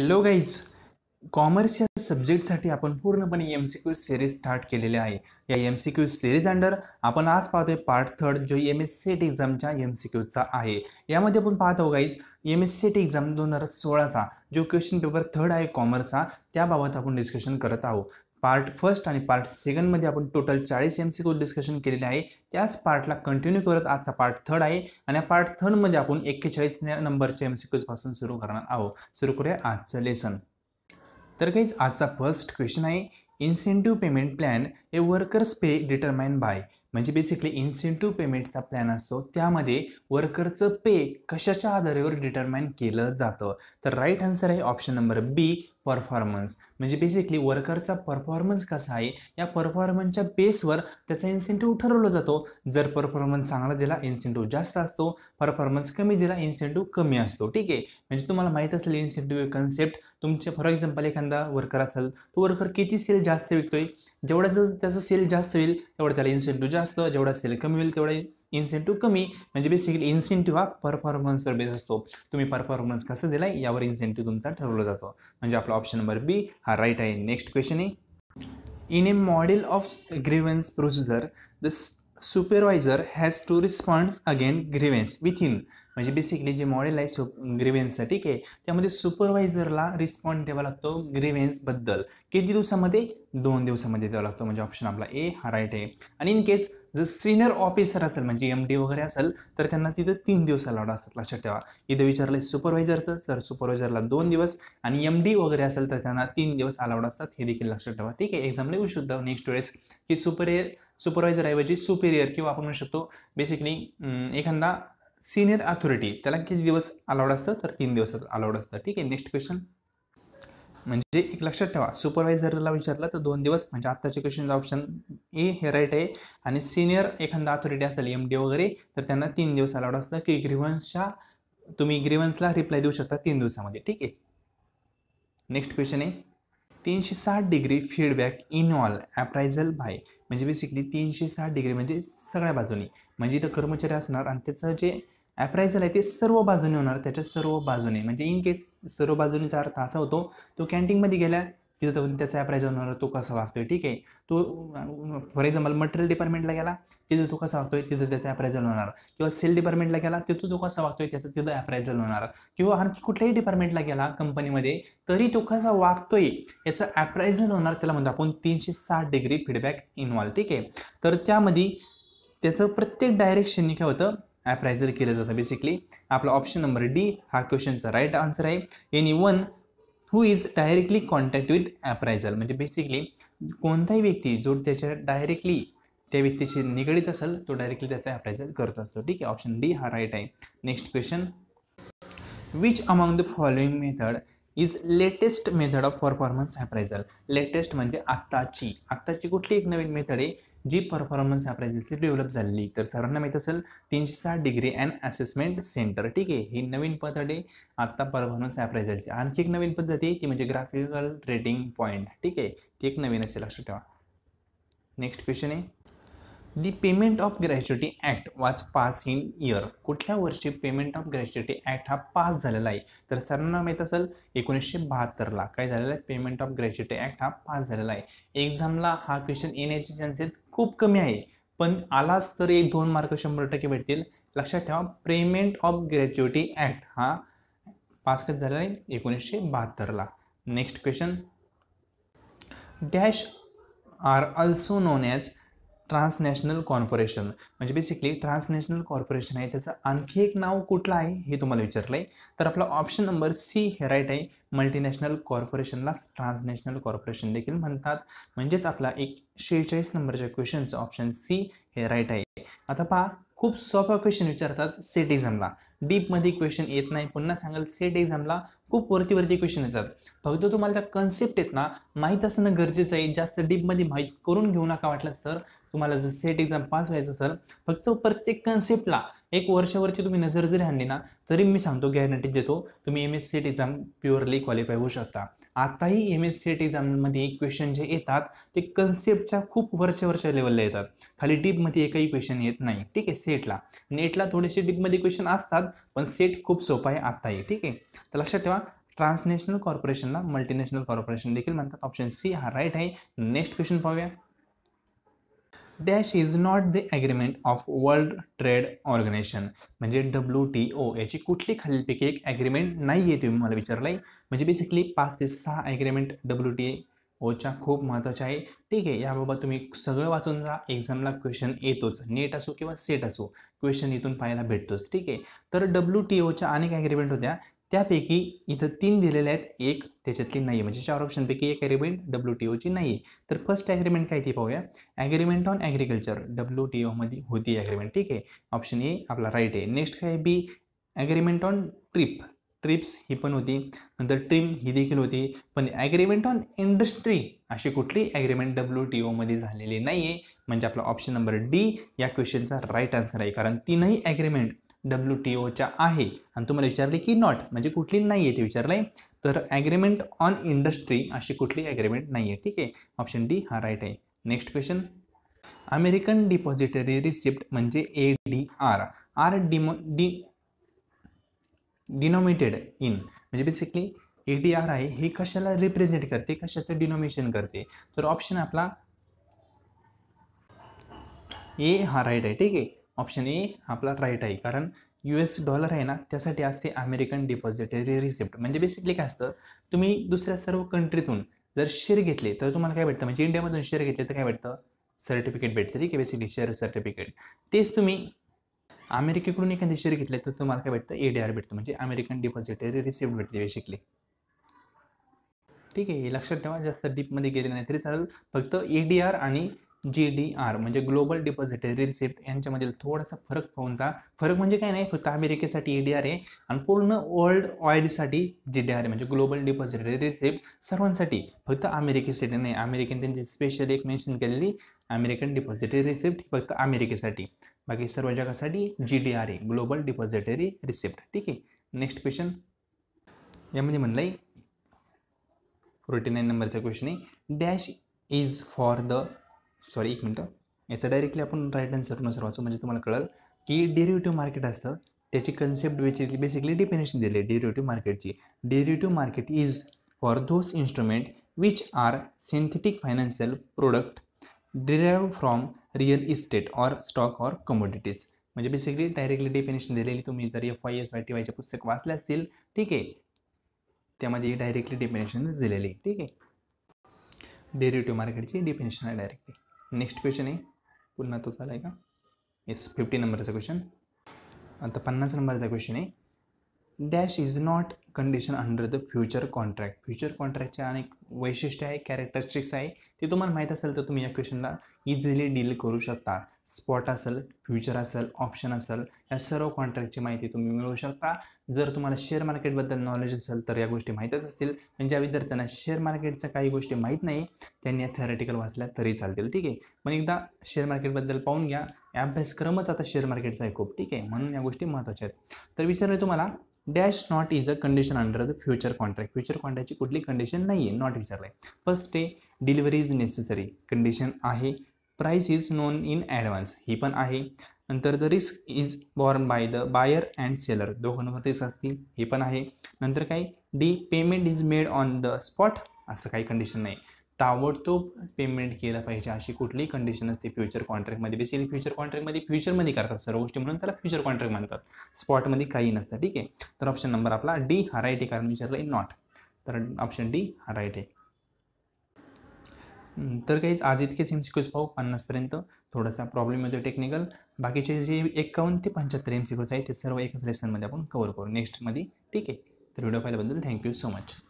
hello guys commerce या सब्जेक्टसाठी आपण पूर्णपणे M C Q series start केलेली आहे या M C Q series under आपण आज पाहतोय पार्ट थर्ड जो एम एस सी टी एक्झामच्या एम सी क्यूचा आहे यामध्ये आपण पाहतो guys M S C T exam दोन हजार सोळाचा जो क्वेश्चन पेपर थर्ड आहे कॉमर्सचा त्याबाबत आपण डिस्कशन करत आहोत पार्ट फर्स्ट आणि पार्ट सेकंडमध्ये आपण टोटल चाळीस एम सी क्यू डिस्कशन केलेले आहे त्याच पार्टला कंटिन्यू करत आजचा पार्ट थर्ड आहे आणि या पार्ट थर्डमध्ये आपण एक्केचाळीस नंबरच्या एम सी क्यूजपासून सुरू करणार आहोत सुरू करूया आजचं लेसन तर काहीच आजचा फर्स्ट क्वेश्चन आहे incentive payment plan a workers pay determine by म्हणजे बेसिकली इन्सेंटिव्ह पेमेंटचा प्लॅन असतो त्यामध्ये वर्करचं पे कशाच्या आधारेवर डिटरमाईन केलं जातं तर राईट आन्सर आहे ऑप्शन नंबर बी परफॉर्मन्स म्हणजे बेसिकली वर्करचा परफॉर्मन्स कसा आहे या परफॉर्मन्सच्या बेसवर त्याचा इन्सेंटिव्ह ठरवला जातो जर परफॉर्मन्स चांगला दिला इन्सेंटिव्ह जास्त असतो परफॉर्मन्स कमी दिला इन्सेंटिव्ह कमी असतो ठीक आहे म्हणजे तुम्हाला माहीत असेल इन्सेंटिव्ह कन्सेप्ट तुमचे फॉर एक्झाम्पल एखादा वर्कर असेल तो वर्कर किती सेल जास्त विकतोय जेवढ्याचं त्याचं सेल जास्त होईल तेवढं त्याला इन्सेंटिव्ह जास्त जेवढा सेल कमी होईल तेवढा इन्सेंटिव्ह कमी म्हणजे बेसिकली इन्सेंटिव्ह हा परफॉर्मन्सवर बेस असतो तुम्ही परफॉर्मन्स कसं दिलाय यावर इन्सेंटिव्ह तुमचा ठरवला जातो म्हणजे आपला ऑप्शन नंबर बी हा राईट आहे नेक्स्ट क्वेश्चन आहे in a model of grievance procedure the supervisor has to respond again grievance in म्हणजे बेसिकली जे मॉडेल आहे सु ग्रीवेन्सचं ठीक आहे त्यामध्ये सुपरवायझरला रिस्पॉन्ड द्यावा लागतो बद्दल किती दिवसामध्ये दोन दिवसामध्ये द्यावा लागतो म्हणजे ऑप्शन आपला ए हा राईट आहे आणि इन केस जर सिनियर ऑफिसर असेल म्हणजे एम डी वगैरे असेल तर त्यांना तिथं तीन दिवस अलाउड असतात लक्षात ठेवा इथं विचारलं सुपरवायझरचं तर सुपरवायझरला दोन दिवस आणि एम डी वगैरे असेल तर त्यांना तीन दिवस अलाउड असतात हे देखील लक्षात ठेवा ठीक आहे एक्झाम येऊ शकतो नेक्स्ट वेळेस की सुपरियर सुपरवायझरऐवजी सुपेरियर किंवा आपण म्हणू शकतो बेसिकली एखादा सिनियर अथॉरिटी त्याला किती दिवस अलाउड असतं तर तीन दिवस अलाउड असतं ठीक आहे नेक्स्ट क्वेश्चन म्हणजे एक लक्षात ठेवा सुपरवायझरला विचारलं तर दोन दिवस म्हणजे आत्ताचे क्वेश्चन ऑप्शन ए हे राईट आहे आणि सिनियर एखादा अथॉरिटी असेल एम डी वगैरे तर त्यांना तीन दिवस अलाउड असतं की ग्रीव्हन्सच्या तुम्ही ग्रीव्हन्सला रिप्लाय देऊ शकता तीन दिवसामध्ये ठीक आहे नेक्स्ट क्वेश्चन आहे तीनशे साठ degree feedback in all appraisal by म्हणजे बेसिकली तीनशे साठ डिग्री म्हणजे सगळ्या बाजूनी म्हणजे इथं कर्मचारी असणार आणि त्याचं जे ॲप्रायझल आहे ते सर्व बाजूने होणार त्याच्या सर्व बाजूने म्हणजे इन केस सर्व बाजूनेचा अर्थ असा होतो तो कॅन्टीनमध्ये गेला तिथं त्याचा ॲप्रायझल होणार तो कसा वागतोय ठीक आहे तो फॉर एक्झाम्पल मटेरियल डिपार्टमेंटला गेला तिथं तो कसा वागतोय तिथं त्याचा ॲप्रायझल होणार किंवा सेल डिपार्टमेंटला गेला तिथं तो कसा वागतोय त्याचं तिथं ॲप्रायझल होणार किंवा आणखी कुठल्याही डिपार्टमेंटला गेला कंपनीमध्ये तरी तो कसा वागतोय याचं ॲप्रायझल होणार त्याला म्हणतो आपण तीनशे साठ डिग्री फीडबॅक इन्व्हॉल्व ठीक आहे तर त्यामध्ये त्याचं प्रत्येक डायरेक्शनने काय होतं ॲप्रायझर केलं जातं बेसिकली आपला ऑप्शन नंबर डी हा क्वेश्चनचा राईट आन्सर आहे any one who is directly contact with appraisal म्हणजे बेसिकली कोणताही व्यक्ती जो त्याच्या डायरेक्टली त्या व्यक्तीशी निगडीत असेल तो डायरेक्टली त्याचा ॲप्रायझल करत असतो ठीक आहे ऑप्शन डी हा राईट आहे next question which among the following method is latest method of performance appraisal latest म्हणजे आत्ताची आत्ताची कुठली एक नवीन मेथड आहे जी परफॉर्मन्स ॲप्रायझेसची डेव्हलप झालेली तर सर्वांना माहीत असेल तीनशे सात डिग्री अँड असेसमेंट सेंटर ठीक आहे ही नवीन पद आहे आत्ता परफॉर्मन्स ॲप्रायझेलची आणखी एक नवीन पद्धती ती म्हणजे ग्राफिकल रेटिंग पॉईंट ठीक आहे ती एक नवीन असेल लक्षात ठेवा नेक्स्ट क्वेश्चन आहे the payment of gratuity act was pass in year कुठल्या वर्षी पेमेंट ऑफ ग्रॅच्युटी ॲक्ट हा पास झालेला आहे तर सरांना माहीत असेल एकोणीसशे बहात्तरला काय झालेला आहे पेमेंट ऑफ ग्रॅच्युटी ॲक्ट हा पास झालेला आहे एक्झामला हा क्वेश्चन येण्याचे चान्सेस खूप कमी आहे पण आलाच तर एक दोन मार्क शंभर टक्के भेटतील लक्षात ठेवा पेमेंट ऑफ ग्रॅच्युटी ॲक्ट हा पास कसं झालेला आहे एकोणीसशे बहात्तरला next question dash are also known as transnational corporation म्हणजे बेसिकली ट्रान्सनॅशनल कॉर्पोरेशन आहे त्याचं आणखी एक नाव कुठलं आहे हे तुम्हाला विचारलं आहे तर आपला ऑप्शन नंबर सी हे राईट आहे मल्टीनॅशनल कॉर्पोरेशनलाच ट्रान्सनॅशनल कॉर्पोरेशन देखील म्हणतात म्हणजेच आपला एक शेहेचाळीस नंबरच्या क्वेश्चनचं ऑप्शन सी हे राईट आहे आता पहा खूप सोपा क्वेश्चन विचारतात सेट एक्झामला डीपमध्ये क्वेश्चन येत नाही पुन्हा सांगाल सेट एक्झामला खूप वरती वरती क्वेश्चन येतात फक्त तुम्हाला त्या कन्सेप्ट येत ना माहीत असणं गरजेचं आहे जास्त डीपमध्ये माहीत करून घेऊ नका वाटलं तर तुम्हाला जर सेट एक्झाम पास व्हायचं सर फक्त प्रत्येक कन्सेप्टला एक वर्षावरती तुम्ही नजर जरी आणली ना तरी मी सांगतो गॅरंटी देतो तुम्ही M S set exam purely qualify होऊ शकता आताही एम एस सी एट एक्झाममध्ये क्वेश्चन जे येतात ते कन्सेप्टच्या खूप वरच्या वरच्या लेवलला येतात खाली डीपमध्ये एकही क्वेश्चन येत नाही ठीक आहे सेटला नेटला थोडेसे डीपमध्ये क्वेश्चन असतात पण सेट खूप सोपा आहे आत्ताही ठीक आहे तर लक्षात ठेवा ट्रान्सनॅशनल कॉर्पोरेशनला मल्टीनॅशनल कॉर्पोरेशन देखील म्हणतात ऑप्शन सी हा राईट आहे नेक्स्ट क्वेश्चन पाहूया dash is not the agreement of world trade organization म्हणजे डब्ल्यू टी ओ याची कुठली खालीलपैकी एक ॲग्रीमेंट नाही आहे तुम्ही मला विचारलं आहे म्हणजे बेसिकली पाच ते सहा ॲग्रीमेंट डब्ल्यू टी ओच्या खूप महत्त्वाच्या आहे ठीक आहे याबाबत तुम्ही सगळं वाचून जा एक्झामला क्वेश्चन येतोच नेट असो किंवा सेट असो क्वेश्चन इथून पाहायला भेटतोच ठीक आहे तर डब्ल्यू टी ओच्या अनेक ॲग्रीमेंट होत्या त्यापैकी इथं तीन दिलेले आहेत एक त्याच्यातली नाही म्हणजे चार ऑप्शनपैकी एक ॲग्रीमेंट डब्ल्यू टी ओची नाही आहे तर फर्स्ट ॲग्रीमेंट काय ती पाहूया agreement on agriculture W T ओमध्ये होती ॲग्रीमेंट ठीक आहे ऑप्शन ए आपला राईट आहे नेक्स्ट काय B agreement on trip trips ही पण होती नंतर ट्रिम ही देखील होती पण ॲग्रीमेंट ऑन इंडस्ट्री अशी कुठली ॲग्रीमेंट डब्ल्यू टी ओमध्ये झालेली नाही आहे म्हणजे आपला ऑप्शन नंबर डी या क्वेश्चनचा राईट आन्सर आहे कारण तीनही ॲग्रीमेंट डब्ल्यू टी ओच्या आहे आणि तुम्हाला विचारले की नॉट म्हणजे कुठली नाही आहे ते विचारलं आहे तर ॲग्रीमेंट ऑन इंडस्ट्री अशी कुठली ॲग्रीमेंट नाही म्हणजे म्हणजे आहे ठीक आहे ऑप्शन डी हा राईट आहे next question American depository receipt म्हणजे ए डी आर आर डिमो डी इन म्हणजे बेसिकली ए डी आर आहे हे कशाला रिप्रेझेंट करते कशाचं डिनॉमिनेशन करते तर ऑप्शन आपला ए हा राईट आहे ठीक आहे ऑप्शन ए आपला राईट आहे कारण यू एस डॉलर आहे ना त्यासाठी असते अमेरिकन डिपॉझिटरी रिसिप्ट म्हणजे बेसिकली काय असतं तुम्ही दुसऱ्या सर्व कंट्रीतून जर शेअर घेतले तर तुम्हाला काय भेटतं म्हणजे इंडियामधून शेअर घेतले तर काय भेटतं सर्टिफिकेट भेटतं ठीक आहे बेसिकली शेअर सर्टिफिकेट तेच तुम्ही अमेरिकेकडून एखादी शेअर घेतले तर तुम्हाला काय भेटतं ए डी आर भेटतं म्हणजे अमेरिकन डिपॉझिटरी रिसिप्ट भेटते बेसिकली ठीक आहे हे लक्षात ठेवा जास्त डीपमध्ये गेले नाही तरी चालेल फक्त ए डी आर आणि जी डी आर म्हणजे ग्लोबल डिपॉझिटरी रिसिप्ट यांच्यामधील थोडासा फरक पाहून जा फरक म्हणजे काय नाही फक्त अमेरिकेसाठी ई डी आर आहे आणि पूर्ण वर्ल्ड ऑइलसाठी जी डी आर म्हणजे ग्लोबल डिपॉझिटरी रिसिप्ट सर्वांसाठी फक्त अमेरिकेसाठी नाही अमेरिकन त्यांची स्पेशल एक मेन्शन केलेली अमेरिकन डिपॉझिटरी रिसिप्ट फक्त अमेरिकेसाठी बाकी सर्व जगासाठी G D R A global depository receipt ठीक आहे नेक्स्ट क्वेश्चन यामध्ये म्हणलं आहे फोर्टी नाईन नंबरचा क्वेश्चन आहे dash is for the sorry एक मिनटं याचा डायरेक्टली आपण राईट आन्सर सर म्हणजे तुम्हाला कळेल की डेरिव्हेटिव्ह मार्केट असतं त्याची कन्सेप्ट बेसिकली बेसिकली डेफिनेशन दिली आहे डेरिव्हेटिव्ह मार्केटची derivative market is for those instrument which are synthetic financial product derive from real estate or stock or commodities म्हणजे बेसिकली डायरेक्टली डेफिनेशन दिलेली तुम्ही जर F Y S Y T वायचे पुस्तक वाचले असतील ठीक आहे त्यामध्ये डायरेक्टली डेफिनेशन दिलेली ठीक आहे डेरिव्हेटिव्ह मार्केटची डेफिनेशन आहे डायरेक्टली नेक्स्ट क्वेश्चन आहे पुन्हा तो चालाय का येस फिफ्टी नंबरचा क्वेश्चन आता पन्नास नंबरचा क्वेश्चन आहे dash is not condition under the future contract future कॉन्ट्रॅक्टचे अनेक वैशिष्ट्य आहे कॅरेक्टरिस्टिक्स आहे ते तुम्हाला माहीत असेल तर तुम्ही या क्वेश्चनला इझिली डील करू शकता स्पॉट असेल फ्युचर असेल ऑप्शन असेल या सर्व कॉन्ट्रॅक्टची माहिती तुम्ही मिळवू शकता जर तुम्हाला शेअर मार्केटबद्दल नॉलेज असेल तर या गोष्टी माहीतच असतील पण ज्या विद्यार्थ्यांना शेअर मार्केटच्या काही गोष्टी माहीत नाही त्यांनी या थेरॅटिकल वाचल्या तरी चालतील ठीक आहे पण एकदा शेअर मार्केटबद्दल पाहून घ्या अभ्यासक्रमच आता शेअर मार्केटचा आहे खूप ठीक आहे म्हणून या गोष्टी महत्त्वाच्या आहेत तर विचारले तुम्हाला dash not is a condition under the future contract future कॉन्ट्रॅक्टची कुठली कंडिशन नाही आहे नॉट विचारलं first day delivery is necessary condition आहे price is known in advance ही पण आहे नंतर the risk is borne by the buyer and seller दोघांवर रिस्क असतील हे पण आहे नंतर काय D payment is made on the spot असं काही कंडिशन नाही ताबडतोब पेमेंट केलं पाहिजे अशी कुठलीही कंडिशन असते फ्युचर कॉन्ट्रॅक्टमध्ये बेसिकली फ्युचर कॉन्ट्रॅक्टमध्ये फ्युचरमध्ये करतात सर्व गोष्टी म्हणून त्याला फ्युचर कॉन्ट्रॅक्ट म्हणतात स्पॉटमध्ये काही नसतं ठीक आहे तर ऑप्शन नंबर आपला डी हा आहे कारण विचारलं आहे नॉट तर ऑप्शन डी हा राईट आहे तर काहीच आज इतकेच एम सी क्यूज पाहू पन्नासपर्यंत थोडासा प्रॉब्लेम येतो टेक्निकल बाकीचे जे एकावन्न ते पंच्याहत्तर एम सी क्यूज आहेत ते सर्व एकाच लेसनमध्ये आपण कवर करू नेक्स्टमध्ये ठीक आहे तर व्हिडिओ पाहिल्याबद्दल थँक्यू सो मच